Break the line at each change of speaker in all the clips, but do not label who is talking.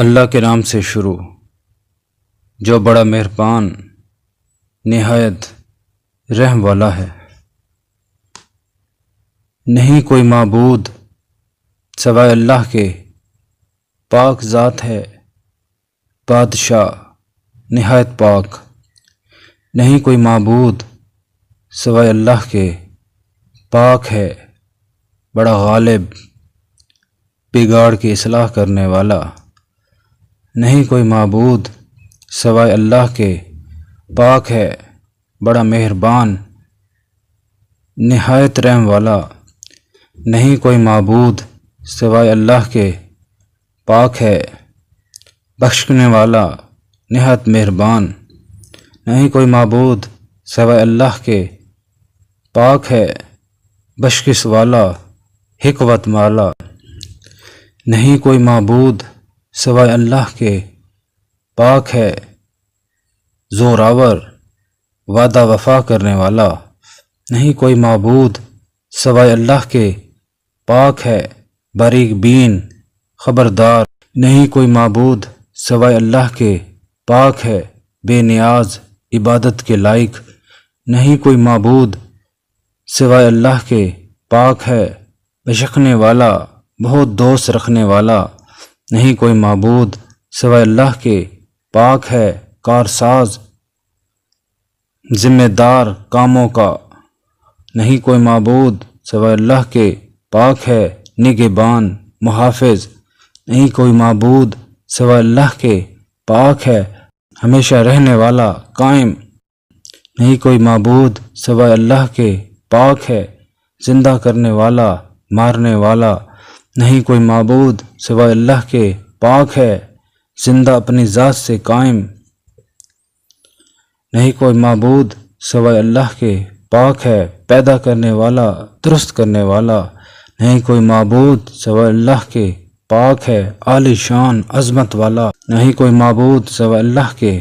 अल्लाह के नाम से शुरू जो बड़ा मेहरबान नहायत रहम वाला है नहीं कोई मबूद सवाय अल्लाह के पाक ज़ात है बादशाह नहायत पाक नहीं कोई मबूद सवाय अल्लाह के पाक है बड़ा गालिब बिगाड़ के असलाह करने वाला नहीं कोई मबूद सवाए अल्लाह के पाक है बड़ा मेहरबान नहायत रहम वाला नहीं कोई मबूद सवाए अल्लाह के पाक है बख्शने वाला नहायत मेहरबान नहीं कोई मबूद सवाय अल्लाह के पाक है बशकिस वाला हिकवत वाला नहीं कोई मबूद सवाय अल्लाह के पाक है जोरावर वादा वफा करने वाला नहीं कोई मबूद सवाय अल्लाह के पाक है बारीक बीन खबरदार नहीं कोई मबूद सवाय अल्लाह के पाक है बेनियाज इबादत के लायक नहीं कोई मबूद सिवाय अल्लाह के पाक है बशकने वाला बहुत दोस्त रखने वाला नहीं कोई मबूद सिवाय अल्लाह के पाक है कारसाज जिम्मेदार कामों का नहीं कोई मबूद सिवाय अल्लाह के पाक है निगेबान मुहाफ़ नहीं कोई मबूद सिवाय अल्लाह के पाक है हमेशा रहने वाला कायम नहीं कोई मबूद सिवाय अल्लाह के पाक है ज़िंदा करने वाला मारने वाला नहीं कोई मबूद सिवाय अल्लाह के पाक है जिंदा अपनी ज़ात से कायम नहीं कोई मबूद सिवाय अल्लाह के पाक है पैदा करने वाला दुरुस्त करने वाला नहीं कोई मबूद सिवाय अल्लाह के पाक है आली शान अजमत वाला नहीं कोई मबूद सिवाय अल्लाह के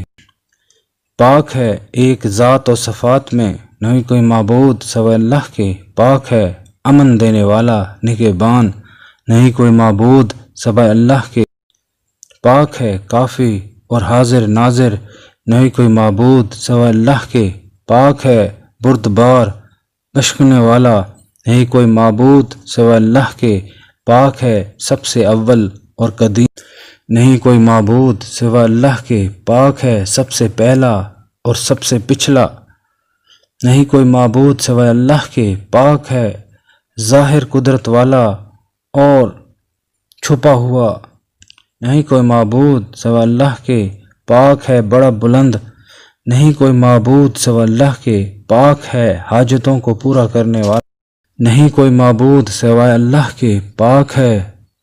पाक है एक ज़ात और सफ़ात में नहीं कोई मबूद सिवाय अल्लाह के पाक है अमन देने वाला निगेबान नहीं कोई मबूद सबा अल्लाह के पाक है काफ़ी और हाजिर नाजिर नहीं कोई मबूद सवा अल्लाह के पाक है बुरदबार बशकने वाला नहीं कोई मबूद सवा अल्लाह के पाक है सबसे अव्वल और कदीम नहीं कोई मबूद सवा अल्लाह के पाक है सबसे पहला और सबसे पिछला नहीं कोई मबूद सवा अल्लाह के पाक है ज़ाहिर कुदरत वाला और छुपा हुआ नहीं कोई मबूद सवा अल्लाह के पाक है बड़ा बुलंद नहीं कोई मबूद सवा अल्लाह के पाक है हाजतों को पूरा करने वाला नहीं कोई मबूद सवाय अल्लाह के पाक है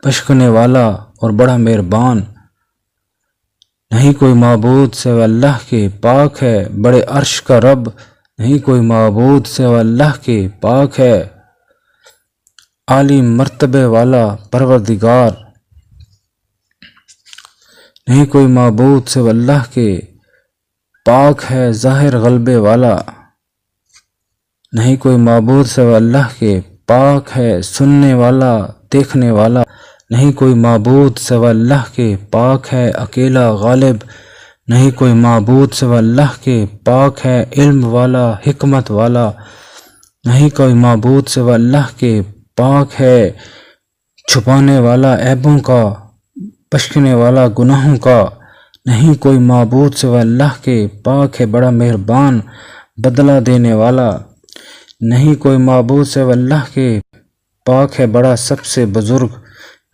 पशकने वाला और बड़ा मेहरबान नहीं कोई मबूद सवा अल्लाह के पाक है बड़े अर्श का रब नहीं कोई मबूद सवा अल्लाह के पाक है आली मरतबे वाला परवरदिगार नहीं कोई मबूत से अल्लाह के पाक है ज़ाहिर गलबे वाला नहीं कोई मबूत से अल्लाह के पाक है सुनने वाला देखने वाला नहीं कोई मबूद से अल्लाह के पाक है अकेला गालिब नहीं कोई मबूत से अल्लाह के पाक है इल्म वाला हिकमत वाला नहीं कोई मबूत से अल्लाह के पाक है छुपाने वाला ऐबों का पशकने वाला गुनाहों का नहीं कोई मबूद से अल्लाह के पाक है बड़ा मेहरबान बदला देने वाला नहीं कोई मबूद से अल्लाह के पाक है बड़ा सबसे बुज़ुर्ग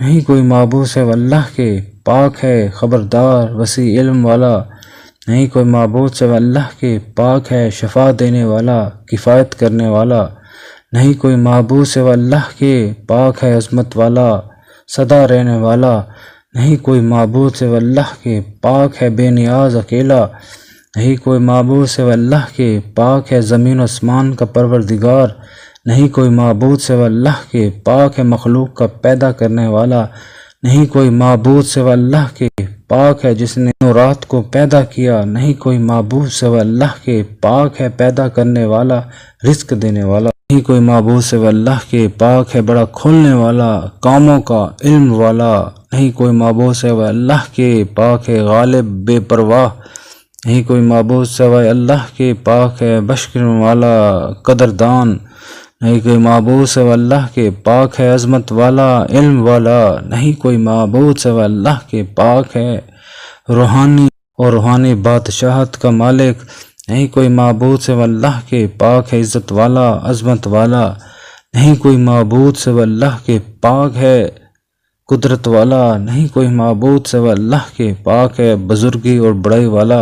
नहीं कोई मबूद सिवा के पाक है ख़बरदार वसी इल्म वाला नहीं कोई मबूद से अल्लाह के पाक है शफा देने वाला किफ़ायत करने वाला नहीं कोई महबूब से अल्लाह के पाक है अजमत वाला सदा रहने वाला नहीं कोई मबूद से अल्लाह के पाक है बेनियाज अकेला नहीं कोई मबूद से अल्लाह के पाक है ज़मीन आसमान का परवरदिगार नहीं कोई महबूद से अल्लाह के पाक है मखलूक का पैदा करने वाला नहीं कोई मबूद से अल्लाह के पाक है जिसने रात को पैदा किया नहीं कोई मबूद से अल्लाह के पाक है पैदा करने वाला रिस्क देने वाला ही कोई है अल्लाह के पाक है बड़ा खोलने वाला कामों का इल्म वाला नहीं कोई वह अल्लाह के पाक है गालिब बेपरवाह नहीं कोई है वह अल्लाह के पाक है बशकर वाला कदरदान नहीं कोई मबूस अल्लाह के पाक है अजमत वाला इल्म वाला नहीं कोई मबूस अल्लाह के पाक है रूहानी और रूहानी बादशाहत का मालिक नहीं कोई मबूद से वल्लाह के पाक है इज़्ज़त वाला अजमत वाला नहीं कोई मबूद से वल्लाह के पाक है कुदरत वाला नहीं कोई मबूद से वल्लाह के पाक है बुजुर्गी और बड़ाई वाला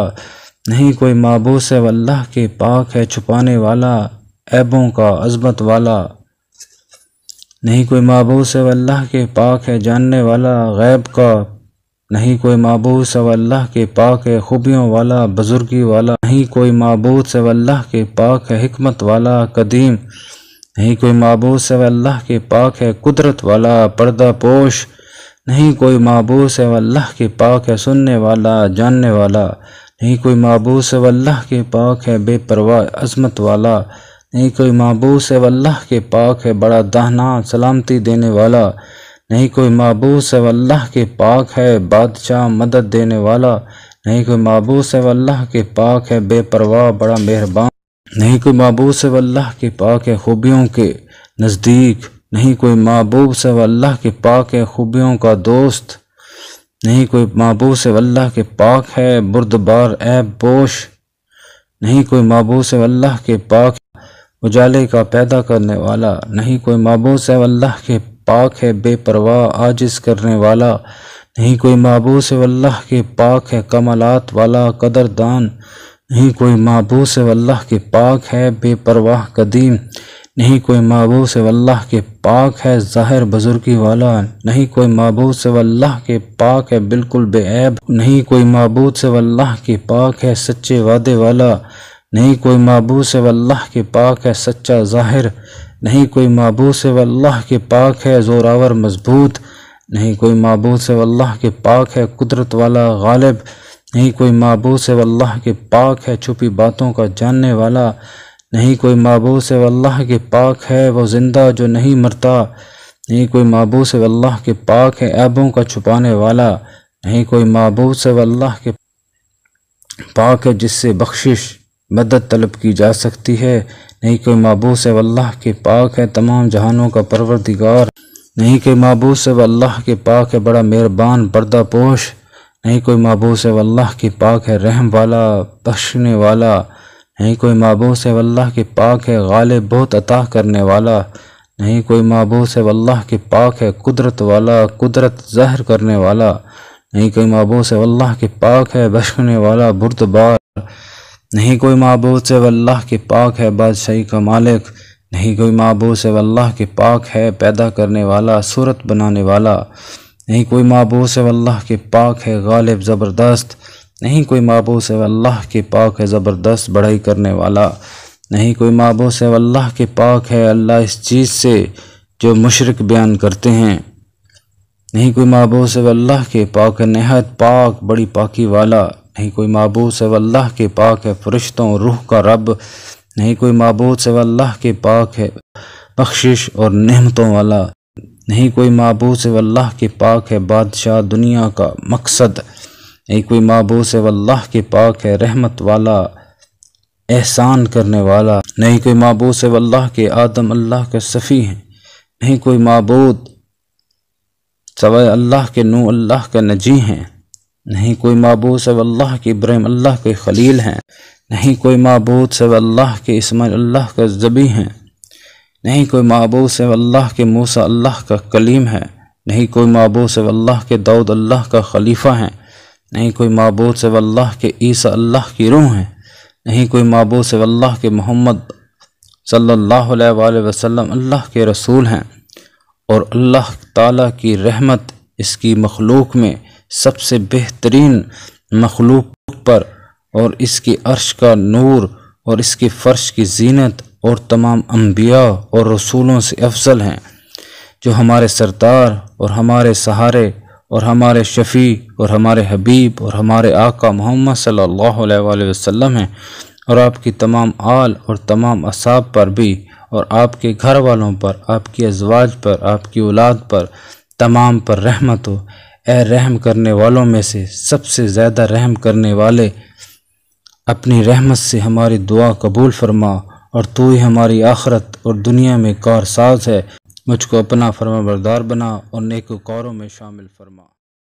नहीं कोई मबूद से वल्लाह के पाक है छुपाने वाला ऐबों का अजमत वाला नहीं कोई मबूद से वल्लाह के पाक है जानने वाला गैब का नहीं कोई मबूद वल्ला के पाक है खूबियों वाला बुजुर्गी वाला नहीं कोई मबूद वल्ला के पाक है हमत वाला कदीम नहीं कोई मबूद वल्ला के पाक है कुदरत वाला पर्दा पोश नहीं कोई मबूद वल्ला के पाक है सुनने वाला जानने वाला नहीं कोई मबूद वल्ला के पाक है बेपरवाह अजमत वाला नहीं कोई मबूद वल्ला के पाक है बड़ा दहना सलामती देने वाला नहीं कोई मबूस है अल्लाह के पाक है बादशाह मदद देने वाला नहीं कोई मबूस है अल्लाह के पाक है बेपरवाह बड़ा मेहरबान नहीं कोई मबूस है अल्लाह के पाक है खूबियों के नज़दीक नहीं कोई महबूब से अल्लाह के पाक है खूबियों का दोस्त नहीं कोई महबूब से अल्लाह के पाक है बुरदबार ऐब पोश नहीं कोई महबूब से अल्लाह के पाक उजाले का पैदा करने वाला नहीं कोई महबूब से अल्लाह के पाक है बेपरवाह आजिज करने वाला नहीं कोई महबूस वल्लाह के पाक है कमलात वाला कदरदान नहीं कोई महबूस वल्लाह के पाक है बेपरवाह कदीम नहीं कोई महबूस वल्लाह के पाक है ज़ाहिर बुजुर्गी वाला नहीं कोई से वल्लाह के पाक है बिल्कुल बेऐब नहीं कोई से वल्लाह के पाक है सच्चे वादे वाला नहीं कोई से वल्लाह के पाक है सच्चा ज़ाहिर नहीं कोई मबूद से वल्लाह के पाक है जोरावर मजबूत नहीं कोई मबू से वल्लाह के पाक है कुदरत वाला गालिब नहीं कोई मबू से वल्लाह के पाक है छुपी बातों का जानने वाला नहीं कोई मबूद से वल्लाह के पाक है वो ज़िंदा जो नहीं मरता नहीं कोई मबूद से वल्लाह के पाक है ऐबों का छुपाने वाला नहीं कोई मबूद से वल्लाह के पाक है जिससे बख्शिश मदद तलब की जा सकती है नहीं कोई मबूस से वल्लाह के पाक है तमाम जहानों का परवरदिगार नहीं कोई मबूस से वल्लाह के पाक है बड़ा मेहरबान पर्दा पोश नहीं कोई मबूस से वल्लाह के पाक है रहम वाला बख्शने वाला नहीं कोई मबूस से वल्लाह के पाक है गाले बहुत अता करने वाला नहीं कोई मबूस से वल्लाह के पाक है कुदरत वाला कुदरत जहर करने वाला नहीं कोई मबूस से वल्लाह के पाक है बशकने वाला बुरदबार नहीं कोई मबूद से वल्लाह के पाक है बादशाही का मालिक नहीं कोई मबूद से वल्लाह के पाक है पैदा करने वाला सूरत बनाने वाला नहीं कोई मबूद से वल्लाह के पाक है गालिब ज़बरदस्त नहीं कोई मबूद से वल्लाह के पाक है ज़बरदस्त बढ़ाई करने वाला नहीं कोई मबूद से वल्लाह के पाक है अल्लाह इस चीज़ से जो मशरक़ बयान करते हैं नहीं कोई मबूद से वल्लाह के पाक है नहायत पाक बड़ी पाकी वाला नहीं कोई मबूद से अल्लाह के पाक है फरिश्तों रूह का रब नहीं कोई मबूद से अल्लाह के पाक है बख्शिश और नहमतों वाला नहीं कोई मबूद से अल्लाह के पाक है बादशाह दुनिया का मकसद नहीं कोई मबूद से अल्लाह के पाक है रहमत वाला एहसान करने वाला नहीं कोई मबूद से अल्लाह के आदम अल्लाह के सफ़ी हैं नहीं कोई मबूद सवाए अल्लाह के नू अल्लाह के नजी हैं नहीं कोई मबूत सब अल्लाह के इब्राहिम अल्लाह के खलील हैं नहीं कोई मबूद सब अल्लाह के इसमाइल अल्लाह का जबी हैं नहीं कोई मबूत सब अल्लाह के मूसा अल्लाह का कलीम है नहीं कोई मबूत सब अल्लाह के दाऊद अल्लाह का खलीफा हैं नहीं कोई मबूद सब अल्लाह के ईसा अल्लाह की रूह हैं नहीं कोई मबूत सब अल्लाह के मोहम्मद सल्लल्लाहु अलैहि वसल्लम अल्लाह के रसूल हैं और अल्लाह ताला की रहमत इसकी मखलूक में सबसे बेहतरीन मखलूक पर और इसके अर्श का नूर और इसके फ़र्श की जीनत और तमाम अम्बिया और रसूलों से अफजल हैं जो हमारे सरदार और हमारे सहारे और हमारे शफ़ी और हमारे हबीब और हमारे आका मोहम्मद सल्लल्लाहु अलैहि वसल्लम हैं और आपकी तमाम आल और तमाम असाब पर भी और आपके घर वालों पर आपकी अजवाज पर आपकी औलाद पर तमाम पर रहमत हो रहम करने वालों में से सबसे ज़्यादा रहम करने वाले अपनी रहमत से हमारी दुआ कबूल फरमा और तू ही हमारी आखरत और दुनिया में कारसाज है मुझको अपना फर्मा बरदार बना और नेकोकारों में शामिल फरमा